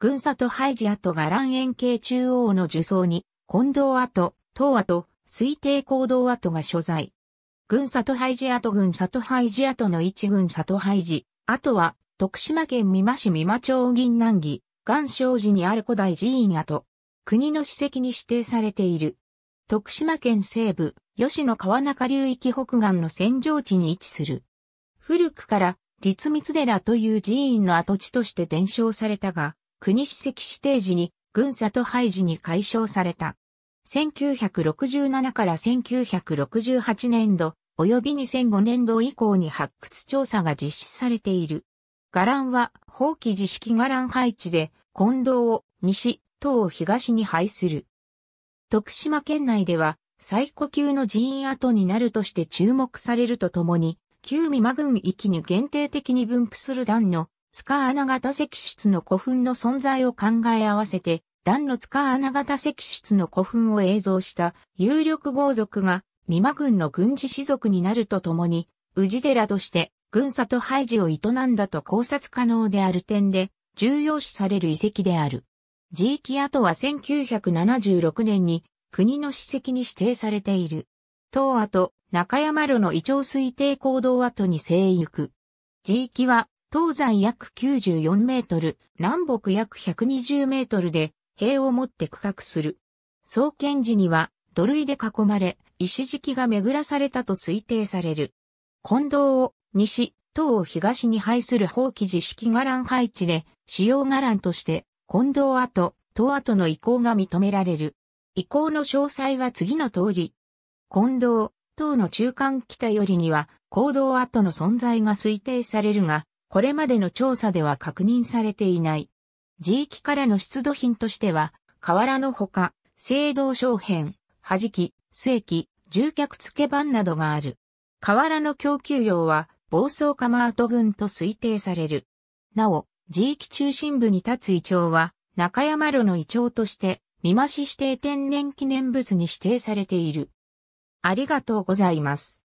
群里廃寺跡が蘭円形中央の樹層に、近道跡、東跡、推定行動跡が所在。群里廃寺跡群里廃寺跡の一群里廃寺、跡は、徳島県美馬市美馬町銀南木、岩生寺にある古代寺院跡。国の史跡に指定されている。徳島県西部、吉野川中流域北岸の扇状地に位置する。古くから、立光寺という寺院の跡地として伝承されたが、国史跡指定時に、軍佐と廃時に解消された。1967から1968年度、及び2005年度以降に発掘調査が実施されている。伽藍は、法規自式伽藍配置で、近藤を西、東を東に配する。徳島県内では、最古級の寺院跡になるとして注目されるとともに、旧美馬郡域に限定的に分布する段の塚穴型石室の古墳の存在を考え合わせて、段の塚穴型石室の古墳を映像した有力豪族が、美馬軍の軍事士族になるとともに、宇治寺として軍佐と廃寺を営んだと考察可能である点で、重要視される遺跡である。地域跡は1976年に国の史跡に指定されている。東亜と中山路の異常推定行動跡に生育。地域は東西約94メートル、南北約120メートルで、塀を持って区画する。創建時には、土塁で囲まれ、石敷きが巡らされたと推定される。近道を西、東を東に配する法規寺式伽藍配置で、主要伽藍として、近道跡、東跡の移行が認められる。移行の詳細は次の通り。近道、東の中間北よりには、行動跡の存在が推定されるが、これまでの調査では確認されていない。地域からの出土品としては、河原のほか、青銅小片、はじき、末期、住脚付け板などがある。河原の供給量は、暴走釜跡群と推定される。なお、地域中心部に立つ胃腸は、中山路の胃腸として、見増し指定天然記念物に指定されている。ありがとうございます。